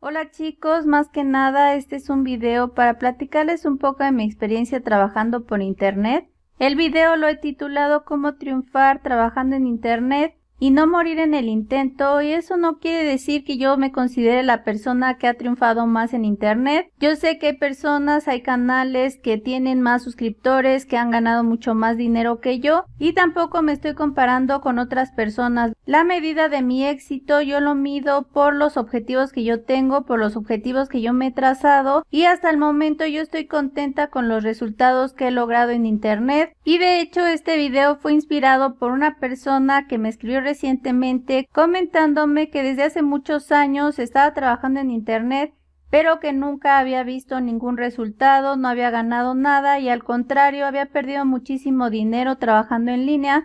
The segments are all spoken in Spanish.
Hola chicos, más que nada este es un video para platicarles un poco de mi experiencia trabajando por internet. El video lo he titulado Cómo triunfar trabajando en internet y no morir en el intento y eso no quiere decir que yo me considere la persona que ha triunfado más en internet. Yo sé que hay personas, hay canales que tienen más suscriptores, que han ganado mucho más dinero que yo y tampoco me estoy comparando con otras personas. La medida de mi éxito yo lo mido por los objetivos que yo tengo, por los objetivos que yo me he trazado y hasta el momento yo estoy contenta con los resultados que he logrado en internet y de hecho este video fue inspirado por una persona que me escribió recientemente comentándome que desde hace muchos años estaba trabajando en Internet, pero que nunca había visto ningún resultado, no había ganado nada y al contrario había perdido muchísimo dinero trabajando en línea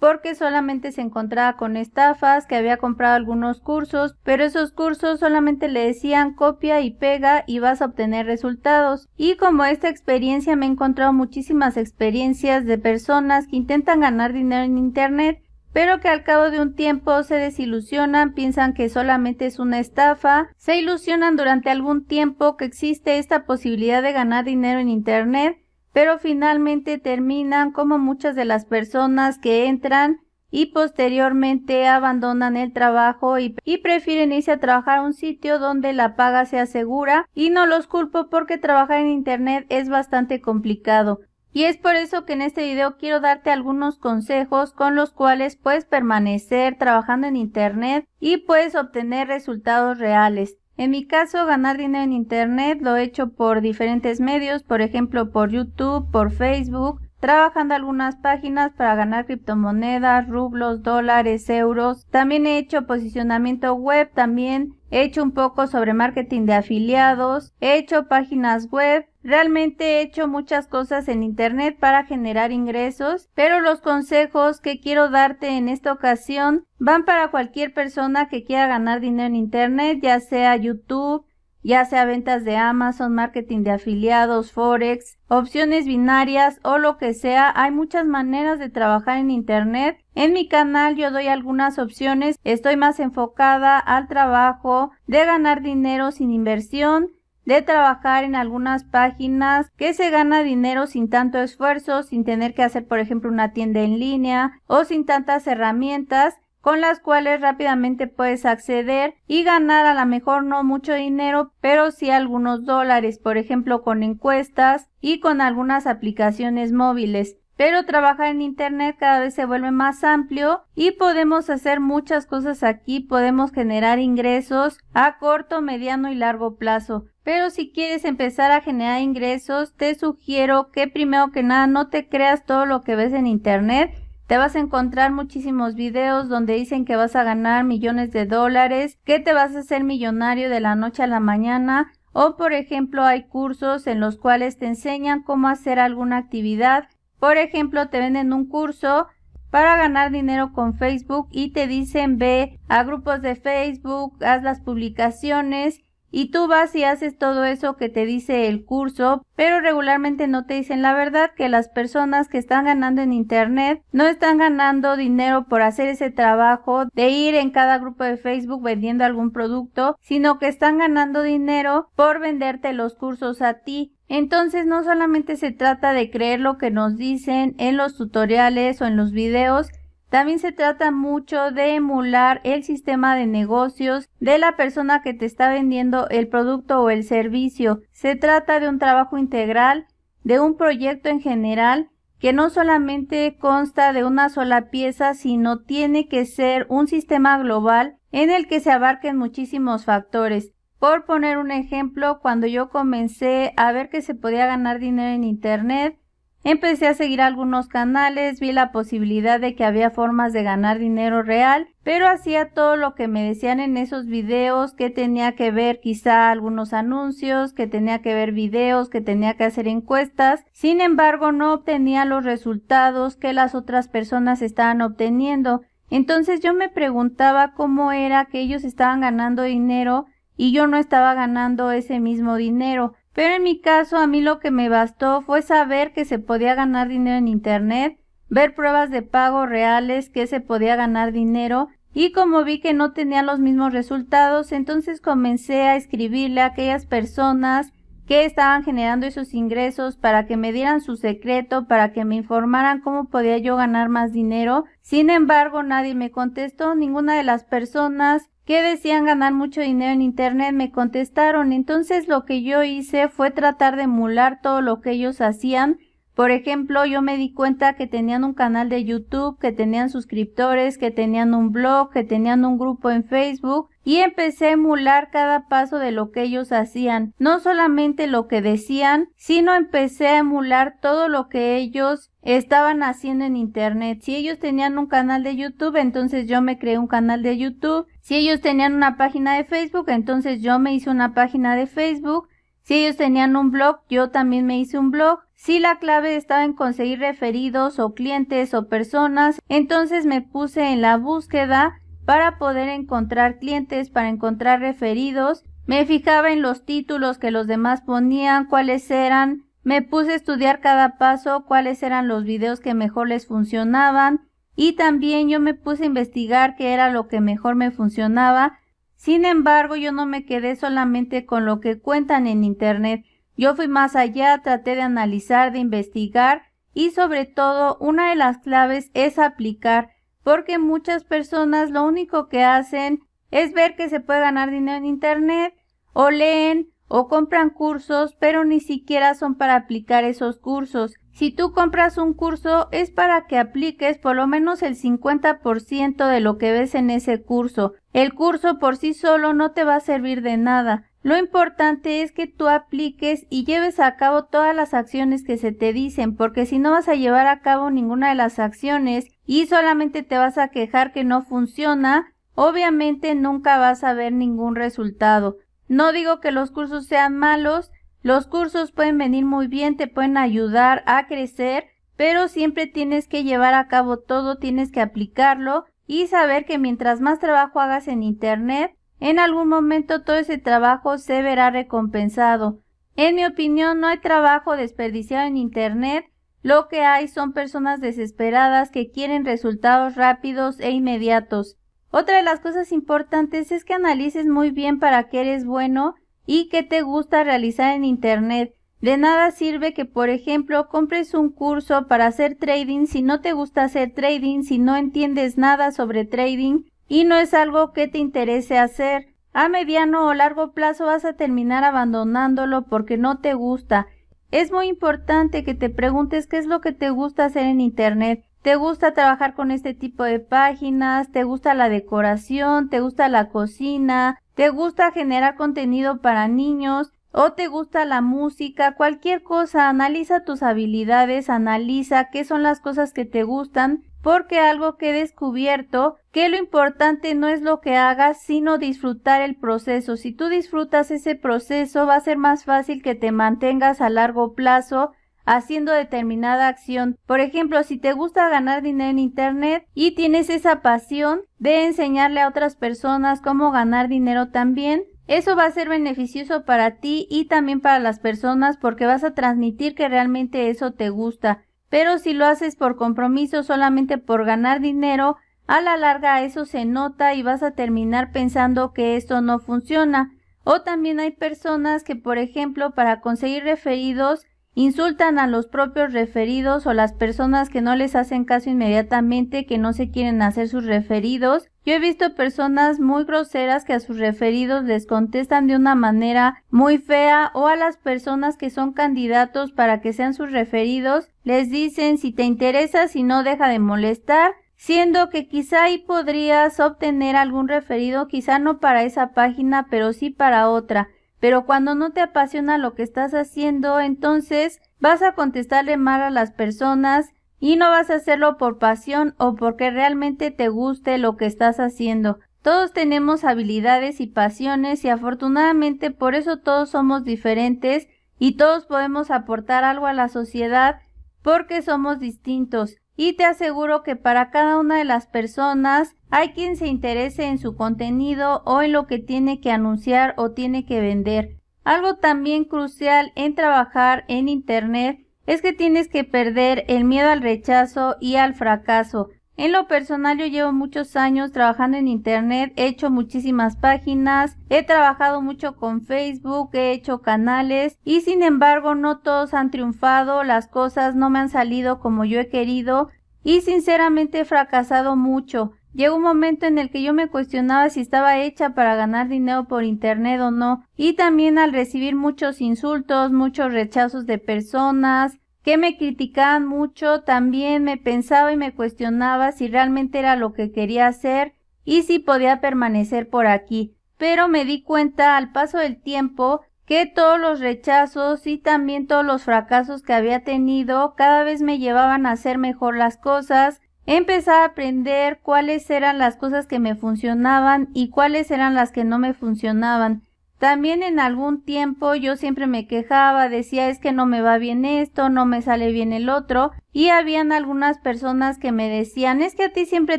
porque solamente se encontraba con estafas, que había comprado algunos cursos, pero esos cursos solamente le decían copia y pega y vas a obtener resultados. Y como esta experiencia me he encontrado muchísimas experiencias de personas que intentan ganar dinero en Internet pero que al cabo de un tiempo se desilusionan, piensan que solamente es una estafa, se ilusionan durante algún tiempo que existe esta posibilidad de ganar dinero en Internet, pero finalmente terminan como muchas de las personas que entran y posteriormente abandonan el trabajo y, prefieren irse a trabajar a un sitio donde la paga sea segura y no los culpo porque trabajar en Internet es bastante complicado. Y es por eso que en este video quiero darte algunos consejos con los cuales puedes permanecer trabajando en Internet y puedes obtener resultados reales. En mi caso, ganar dinero en Internet lo he hecho por diferentes medios, por ejemplo, por YouTube, por Facebook, trabajando algunas páginas para ganar criptomonedas, rublos, dólares, euros. También he hecho posicionamiento web, también he hecho un poco sobre marketing de afiliados, he hecho páginas web Realmente he hecho muchas cosas en Internet para generar ingresos, pero los consejos que quiero darte en esta ocasión van para cualquier persona que quiera ganar dinero en Internet, ya sea YouTube, ya sea ventas de Amazon, marketing de afiliados, Forex, opciones binarias o lo que sea. Hay muchas maneras de trabajar en Internet. En mi canal yo doy algunas opciones. Estoy más enfocada al trabajo de ganar dinero sin inversión de trabajar en algunas páginas que se gana dinero sin tanto esfuerzo, sin tener que hacer por ejemplo una tienda en línea o sin tantas herramientas con las cuales rápidamente puedes acceder y ganar a lo mejor no mucho dinero, pero sí algunos dólares, por ejemplo con encuestas y con algunas aplicaciones móviles. Pero trabajar en Internet cada vez se vuelve más amplio y podemos hacer muchas cosas aquí, podemos generar ingresos a corto, mediano y largo plazo. Pero si quieres empezar a generar ingresos, te sugiero que primero que nada no te creas todo lo que ves en internet. Te vas a encontrar muchísimos videos donde dicen que vas a ganar millones de dólares, que te vas a hacer millonario de la noche a la mañana o por ejemplo hay cursos en los cuales te enseñan cómo hacer alguna actividad. Por ejemplo, te venden un curso para ganar dinero con Facebook y te dicen ve a grupos de Facebook, haz las publicaciones y tú vas y haces todo eso que te dice el curso, pero regularmente no te dicen la verdad que las personas que están ganando en Internet no están ganando dinero por hacer ese trabajo de ir en cada grupo de Facebook vendiendo algún producto, sino que están ganando dinero por venderte los cursos a ti. Entonces no solamente se trata de creer lo que nos dicen en los tutoriales o en los videos, también se trata mucho de emular el sistema de negocios de la persona que te está vendiendo el producto o el servicio. Se trata de un trabajo integral, de un proyecto en general, que no solamente consta de una sola pieza, sino tiene que ser un sistema global en el que se abarquen muchísimos factores. Por poner un ejemplo, cuando yo comencé a ver que se podía ganar dinero en Internet, Empecé a seguir algunos canales, vi la posibilidad de que había formas de ganar dinero real, pero hacía todo lo que me decían en esos videos, que tenía que ver quizá algunos anuncios, que tenía que ver videos, que tenía que hacer encuestas. Sin embargo, no obtenía los resultados que las otras personas estaban obteniendo. Entonces yo me preguntaba cómo era que ellos estaban ganando dinero y yo no estaba ganando ese mismo dinero. Pero en mi caso, a mí lo que me bastó fue saber que se podía ganar dinero en Internet, ver pruebas de pago reales que se podía ganar dinero y como vi que no tenía los mismos resultados, entonces comencé a escribirle a aquellas personas que estaban generando esos ingresos para que me dieran su secreto, para que me informaran cómo podía yo ganar más dinero. Sin embargo, nadie me contestó, ninguna de las personas que decían ganar mucho dinero en Internet, me contestaron. Entonces lo que yo hice fue tratar de emular todo lo que ellos hacían. Por ejemplo, yo me di cuenta que tenían un canal de YouTube, que tenían suscriptores, que tenían un blog, que tenían un grupo en Facebook y empecé a emular cada paso de lo que ellos hacían, no solamente lo que decían, sino empecé a emular todo lo que ellos estaban haciendo en Internet. Si ellos tenían un canal de YouTube, entonces yo me creé un canal de YouTube. Si ellos tenían una página de Facebook, entonces yo me hice una página de Facebook. Si ellos tenían un blog, yo también me hice un blog. Si la clave estaba en conseguir referidos o clientes o personas, entonces me puse en la búsqueda para poder encontrar clientes, para encontrar referidos. Me fijaba en los títulos que los demás ponían, cuáles eran. Me puse a estudiar cada paso, cuáles eran los videos que mejor les funcionaban. Y también yo me puse a investigar qué era lo que mejor me funcionaba. Sin embargo, yo no me quedé solamente con lo que cuentan en Internet. Yo fui más allá, traté de analizar, de investigar y sobre todo una de las claves es aplicar, porque muchas personas lo único que hacen es ver que se puede ganar dinero en Internet o leen o compran cursos, pero ni siquiera son para aplicar esos cursos. Si tú compras un curso es para que apliques por lo menos el 50% de lo que ves en ese curso. El curso por sí solo no te va a servir de nada. Lo importante es que tú apliques y lleves a cabo todas las acciones que se te dicen, porque si no vas a llevar a cabo ninguna de las acciones y solamente te vas a quejar que no funciona, obviamente nunca vas a ver ningún resultado. No digo que los cursos sean malos, los cursos pueden venir muy bien, te pueden ayudar a crecer, pero siempre tienes que llevar a cabo todo, tienes que aplicarlo y saber que mientras más trabajo hagas en Internet, en algún momento todo ese trabajo se verá recompensado. En mi opinión, no hay trabajo desperdiciado en Internet. Lo que hay son personas desesperadas que quieren resultados rápidos e inmediatos. Otra de las cosas importantes es que analices muy bien para qué eres bueno y qué te gusta realizar en Internet. De nada sirve que, por ejemplo, compres un curso para hacer trading si no te gusta hacer trading, si no entiendes nada sobre trading y no es algo que te interese hacer. A mediano o largo plazo vas a terminar abandonándolo porque no te gusta. Es muy importante que te preguntes qué es lo que te gusta hacer en Internet. ¿Te gusta trabajar con este tipo de páginas? ¿Te gusta la decoración? ¿Te gusta la cocina? ¿Te gusta generar contenido para niños? ¿O te gusta la música? Cualquier cosa, analiza tus habilidades, analiza qué son las cosas que te gustan, porque algo que he descubierto, que lo importante no es lo que hagas, sino disfrutar el proceso. Si tú disfrutas ese proceso, va a ser más fácil que te mantengas a largo plazo haciendo determinada acción. Por ejemplo, si te gusta ganar dinero en Internet y tienes esa pasión de enseñarle a otras personas cómo ganar dinero también, eso va a ser beneficioso para ti y también para las personas porque vas a transmitir que realmente eso te gusta. Pero si lo haces por compromiso solamente por ganar dinero, a la larga eso se nota y vas a terminar pensando que esto no funciona. O también hay personas que, por ejemplo, para conseguir referidos, Insultan a los propios referidos o las personas que no les hacen caso inmediatamente, que no se quieren hacer sus referidos. Yo he visto personas muy groseras que a sus referidos les contestan de una manera muy fea o a las personas que son candidatos para que sean sus referidos les dicen si te interesa, si no deja de molestar, siendo que quizá ahí podrías obtener algún referido, quizá no para esa página, pero sí para otra. Pero cuando no te apasiona lo que estás haciendo, entonces vas a contestarle mal a las personas y no vas a hacerlo por pasión o porque realmente te guste lo que estás haciendo. Todos tenemos habilidades y pasiones y afortunadamente por eso todos somos diferentes y todos podemos aportar algo a la sociedad porque somos distintos y te aseguro que para cada una de las personas hay quien se interese en su contenido o en lo que tiene que anunciar o tiene que vender. Algo también crucial en trabajar en Internet es que tienes que perder el miedo al rechazo y al fracaso. En lo personal yo llevo muchos años trabajando en internet, he hecho muchísimas páginas, he trabajado mucho con Facebook, he hecho canales y sin embargo no todos han triunfado, las cosas no me han salido como yo he querido y sinceramente he fracasado mucho. Llegó un momento en el que yo me cuestionaba si estaba hecha para ganar dinero por internet o no, y también al recibir muchos insultos, muchos rechazos de personas, que me criticaban mucho, también me pensaba y me cuestionaba si realmente era lo que quería hacer y si podía permanecer por aquí. Pero me di cuenta al paso del tiempo que todos los rechazos y también todos los fracasos que había tenido cada vez me llevaban a hacer mejor las cosas, empecé a aprender cuáles eran las cosas que me funcionaban y cuáles eran las que no me funcionaban. También en algún tiempo yo siempre me quejaba, decía es que no me va bien esto, no me sale bien el otro, y habían algunas personas que me decían es que a ti siempre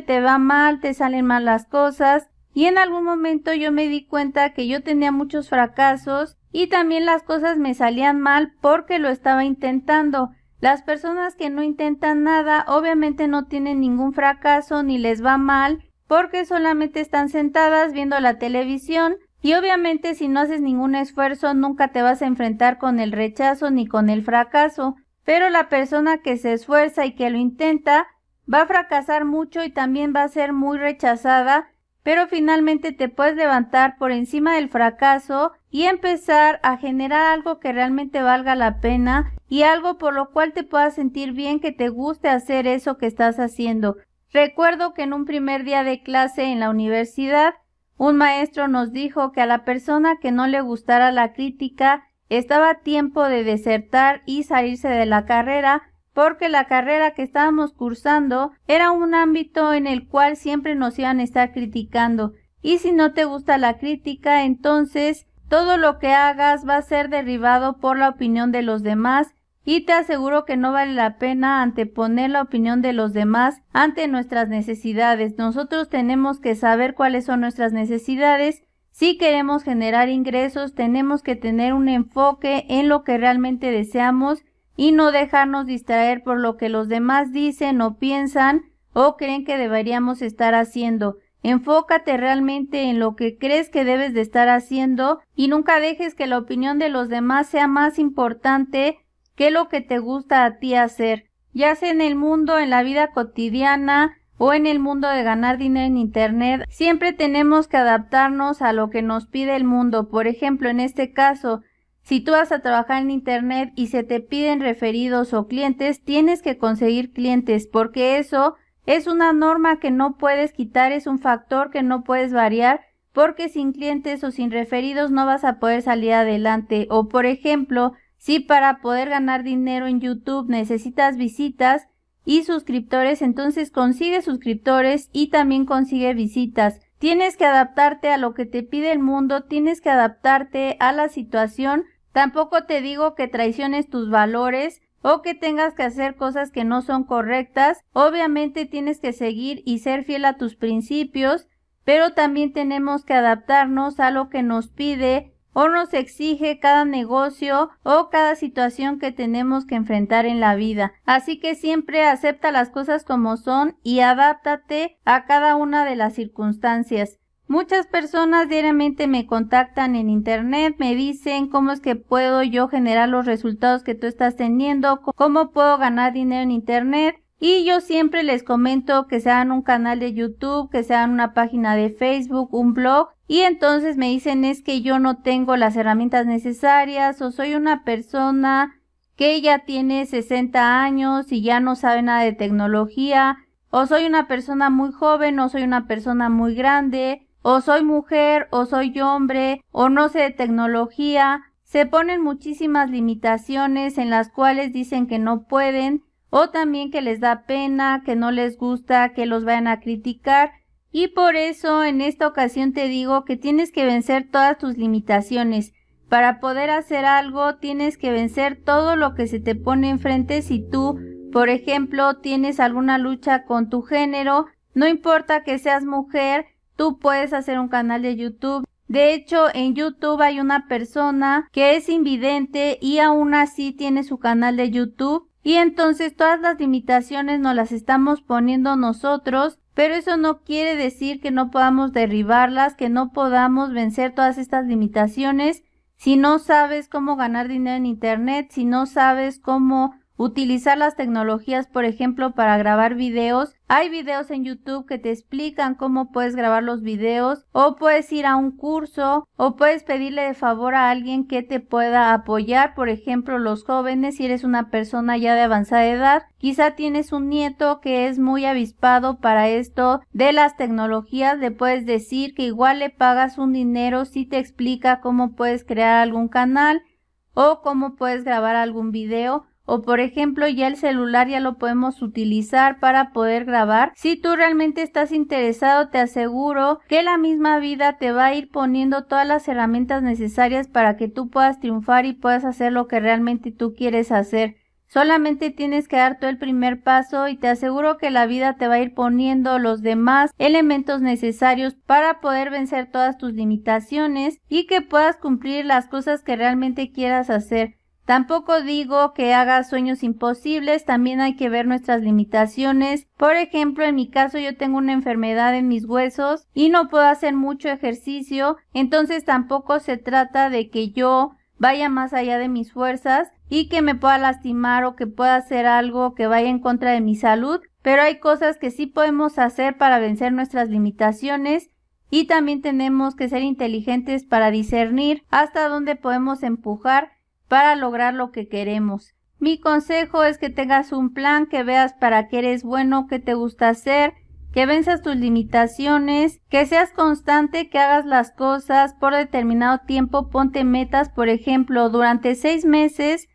te va mal, te salen mal las cosas, y en algún momento yo me di cuenta que yo tenía muchos fracasos y también las cosas me salían mal porque lo estaba intentando. Las personas que no intentan nada obviamente no tienen ningún fracaso ni les va mal porque solamente están sentadas viendo la televisión y obviamente si no haces ningún esfuerzo nunca te vas a enfrentar con el rechazo ni con el fracaso, pero la persona que se esfuerza y que lo intenta va a fracasar mucho y también va a ser muy rechazada, pero finalmente te puedes levantar por encima del fracaso y empezar a generar algo que realmente valga la pena y algo por lo cual te puedas sentir bien que te guste hacer eso que estás haciendo. Recuerdo que en un primer día de clase en la universidad un maestro nos dijo que a la persona que no le gustara la crítica estaba a tiempo de desertar y salirse de la carrera porque la carrera que estábamos cursando era un ámbito en el cual siempre nos iban a estar criticando y si no te gusta la crítica entonces todo lo que hagas va a ser derribado por la opinión de los demás y te aseguro que no vale la pena anteponer la opinión de los demás ante nuestras necesidades. Nosotros tenemos que saber cuáles son nuestras necesidades. Si queremos generar ingresos, tenemos que tener un enfoque en lo que realmente deseamos y no dejarnos distraer por lo que los demás dicen o piensan o creen que deberíamos estar haciendo. Enfócate realmente en lo que crees que debes de estar haciendo y nunca dejes que la opinión de los demás sea más importante qué es lo que te gusta a ti hacer, ya sea en el mundo, en la vida cotidiana o en el mundo de ganar dinero en Internet. Siempre tenemos que adaptarnos a lo que nos pide el mundo. Por ejemplo, en este caso, si tú vas a trabajar en Internet y se te piden referidos o clientes, tienes que conseguir clientes porque eso es una norma que no puedes quitar, es un factor que no puedes variar porque sin clientes o sin referidos no vas a poder salir adelante. O por ejemplo, si para poder ganar dinero en YouTube necesitas visitas y suscriptores, entonces consigue suscriptores y también consigue visitas. Tienes que adaptarte a lo que te pide el mundo, tienes que adaptarte a la situación. Tampoco te digo que traiciones tus valores o que tengas que hacer cosas que no son correctas. Obviamente tienes que seguir y ser fiel a tus principios, pero también tenemos que adaptarnos a lo que nos pide o nos exige cada negocio o cada situación que tenemos que enfrentar en la vida. Así que siempre acepta las cosas como son y adáptate a cada una de las circunstancias. Muchas personas diariamente me contactan en internet, me dicen cómo es que puedo yo generar los resultados que tú estás teniendo, cómo puedo ganar dinero en internet. Y yo siempre les comento que sean un canal de YouTube, que sean una página de Facebook, un blog. Y entonces me dicen es que yo no tengo las herramientas necesarias o soy una persona que ya tiene 60 años y ya no sabe nada de tecnología. O soy una persona muy joven o soy una persona muy grande. O soy mujer o soy hombre o no sé de tecnología. Se ponen muchísimas limitaciones en las cuales dicen que no pueden o también que les da pena, que no les gusta, que los vayan a criticar. Y por eso en esta ocasión te digo que tienes que vencer todas tus limitaciones. Para poder hacer algo tienes que vencer todo lo que se te pone enfrente si tú, por ejemplo, tienes alguna lucha con tu género, no importa que seas mujer, tú puedes hacer un canal de YouTube. De hecho, en YouTube hay una persona que es invidente y aún así tiene su canal de YouTube y entonces todas las limitaciones nos las estamos poniendo nosotros, pero eso no quiere decir que no podamos derribarlas, que no podamos vencer todas estas limitaciones. Si no sabes cómo ganar dinero en Internet, si no sabes cómo Utilizar las tecnologías, por ejemplo, para grabar videos. Hay videos en YouTube que te explican cómo puedes grabar los videos o puedes ir a un curso o puedes pedirle de favor a alguien que te pueda apoyar. Por ejemplo, los jóvenes, si eres una persona ya de avanzada edad, quizá tienes un nieto que es muy avispado para esto de las tecnologías, le puedes decir que igual le pagas un dinero si te explica cómo puedes crear algún canal o cómo puedes grabar algún video o por ejemplo ya el celular ya lo podemos utilizar para poder grabar. Si tú realmente estás interesado, te aseguro que la misma vida te va a ir poniendo todas las herramientas necesarias para que tú puedas triunfar y puedas hacer lo que realmente tú quieres hacer. Solamente tienes que dar tú el primer paso y te aseguro que la vida te va a ir poniendo los demás elementos necesarios para poder vencer todas tus limitaciones y que puedas cumplir las cosas que realmente quieras hacer. Tampoco digo que haga sueños imposibles, también hay que ver nuestras limitaciones. Por ejemplo, en mi caso yo tengo una enfermedad en mis huesos y no puedo hacer mucho ejercicio, entonces tampoco se trata de que yo vaya más allá de mis fuerzas y que me pueda lastimar o que pueda hacer algo que vaya en contra de mi salud, pero hay cosas que sí podemos hacer para vencer nuestras limitaciones y también tenemos que ser inteligentes para discernir hasta dónde podemos empujar para lograr lo que queremos. Mi consejo es que tengas un plan, que veas para qué eres bueno, qué te gusta hacer, que venzas tus limitaciones, que seas constante, que hagas las cosas por determinado tiempo, ponte metas, por ejemplo, durante seis meses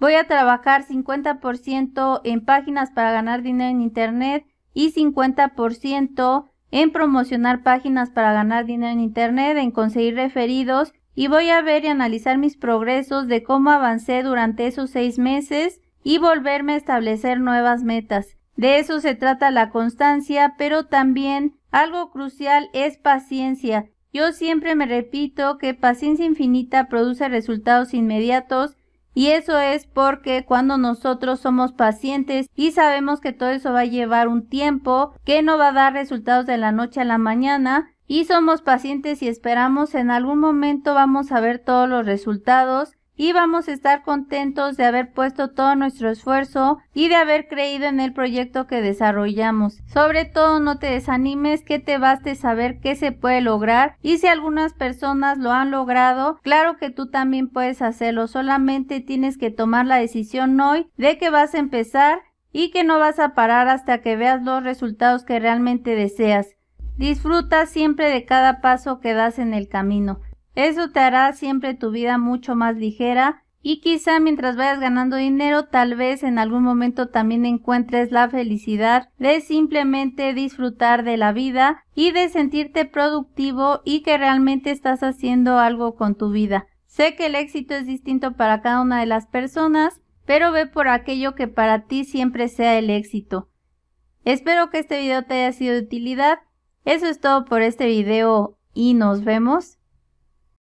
voy a trabajar 50% en páginas para ganar dinero en Internet y 50% en promocionar páginas para ganar dinero en Internet, en conseguir referidos y voy a ver y analizar mis progresos de cómo avancé durante esos seis meses y volverme a establecer nuevas metas. De eso se trata la constancia, pero también algo crucial es paciencia. Yo siempre me repito que paciencia infinita produce resultados inmediatos y eso es porque cuando nosotros somos pacientes y sabemos que todo eso va a llevar un tiempo, que no va a dar resultados de la noche a la mañana, y somos pacientes y esperamos en algún momento vamos a ver todos los resultados y vamos a estar contentos de haber puesto todo nuestro esfuerzo y de haber creído en el proyecto que desarrollamos. Sobre todo no te desanimes, que te baste saber que se puede lograr y si algunas personas lo han logrado, claro que tú también puedes hacerlo, solamente tienes que tomar la decisión hoy de que vas a empezar y que no vas a parar hasta que veas los resultados que realmente deseas. Disfruta siempre de cada paso que das en el camino. Eso te hará siempre tu vida mucho más ligera y quizá mientras vayas ganando dinero, tal vez en algún momento también encuentres la felicidad de simplemente disfrutar de la vida y de sentirte productivo y que realmente estás haciendo algo con tu vida. Sé que el éxito es distinto para cada una de las personas, pero ve por aquello que para ti siempre sea el éxito. Espero que este video te haya sido de utilidad. Eso es todo por este video y nos vemos